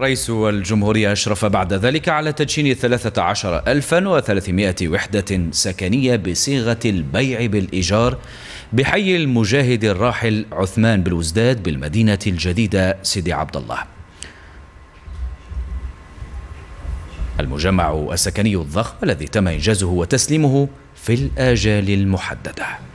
رئيس الجمهورية أشرف بعد ذلك على تدشين 13300 وحدة سكنية بصيغة البيع بالإيجار بحي المجاهد الراحل عثمان بالوزداد بالمدينة الجديدة سيدي عبد الله المجمع السكني الضخم الذي تم إنجازه وتسليمه في الآجال المحددة